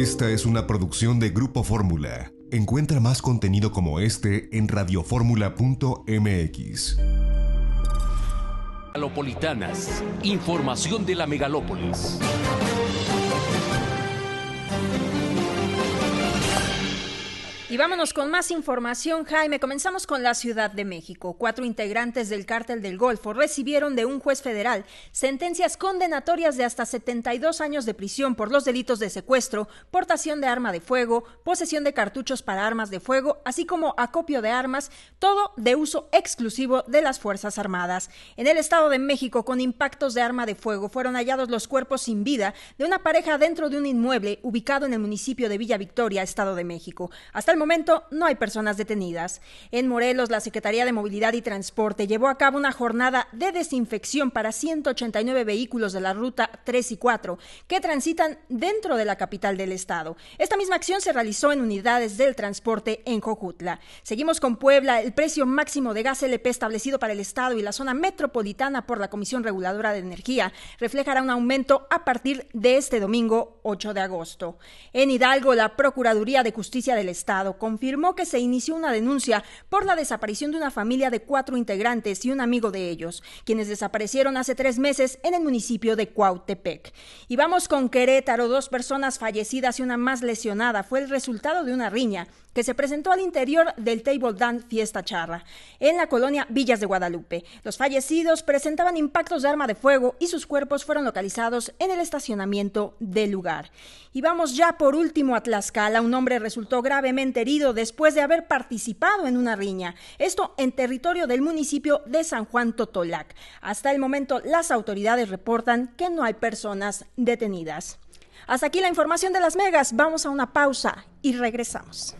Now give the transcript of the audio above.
Esta es una producción de Grupo Fórmula. Encuentra más contenido como este en radioformula.mx. Megalopolitanas. Información de la megalópolis. Y vámonos con más información, Jaime. Comenzamos con la Ciudad de México. Cuatro integrantes del cártel del Golfo recibieron de un juez federal sentencias condenatorias de hasta 72 años de prisión por los delitos de secuestro, portación de arma de fuego, posesión de cartuchos para armas de fuego, así como acopio de armas, todo de uso exclusivo de las Fuerzas Armadas. En el Estado de México, con impactos de arma de fuego, fueron hallados los cuerpos sin vida de una pareja dentro de un inmueble ubicado en el municipio de Villa Victoria, Estado de México. Hasta el momento no hay personas detenidas. En Morelos, la Secretaría de Movilidad y Transporte llevó a cabo una jornada de desinfección para 189 vehículos de la ruta 3 y 4 que transitan dentro de la capital del estado. Esta misma acción se realizó en unidades del transporte en Jojutla. Seguimos con Puebla. El precio máximo de gas LP establecido para el estado y la zona metropolitana por la Comisión Reguladora de Energía reflejará un aumento a partir de este domingo 8 de agosto. En Hidalgo, la Procuraduría de Justicia del Estado confirmó que se inició una denuncia por la desaparición de una familia de cuatro integrantes y un amigo de ellos, quienes desaparecieron hace tres meses en el municipio de Cuautepec. Y vamos con Querétaro, dos personas fallecidas y una más lesionada. Fue el resultado de una riña que se presentó al interior del Table Dance Fiesta Charra, en la colonia Villas de Guadalupe. Los fallecidos presentaban impactos de arma de fuego y sus cuerpos fueron localizados en el estacionamiento del lugar. Y vamos ya por último a Tlaxcala. Un hombre resultó gravemente herido después de haber participado en una riña, esto en territorio del municipio de San Juan Totolac. Hasta el momento las autoridades reportan que no hay personas detenidas. Hasta aquí la información de las megas, vamos a una pausa y regresamos.